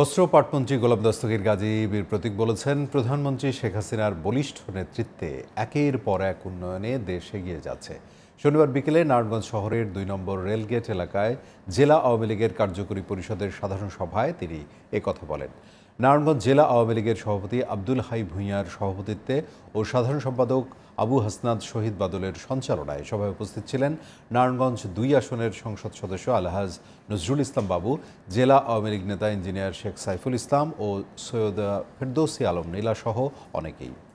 বস্ত্র পাটমন্ত্রী গোলাম দস্তকের গাজী বীর প্রতীক বলেছেন প্রধানমন্ত্রী শেখ হাসিনার বলিষ্ঠ নেতৃত্বে একের পর এক উন্নয়নে দেশ এগিয়ে যাচ্ছে শনিবার বিকেলে নারায়ণগঞ্জ শহরের দুই নম্বর রেলগেট এলাকায় জেলা আওয়ামী লীগের কার্যকরী পরিষদের সাধারণ সভায় তিনি কথা বলেন নারায়ণগঞ্জ জেলা আওয়ামী লীগের সভাপতি আব্দুল হাই ভূঁইয়ার সভাপতিত্বে ও সাধারণ সম্পাদক আবু হাসনাদ শহীদ বাদলের সঞ্চালনায় সভায় উপস্থিত ছিলেন নারায়ণগঞ্জ দুই আসনের সংসদ সদস্য আলহাজ নজরুল ইসলাম বাবু জেলা আওয়ামী লীগ নেতা ইঞ্জিনিয়ার শেখ সাইফুল ইসলাম ও সৈয়দা ফেরদৌসি আলম নীলা সহ অনেকেই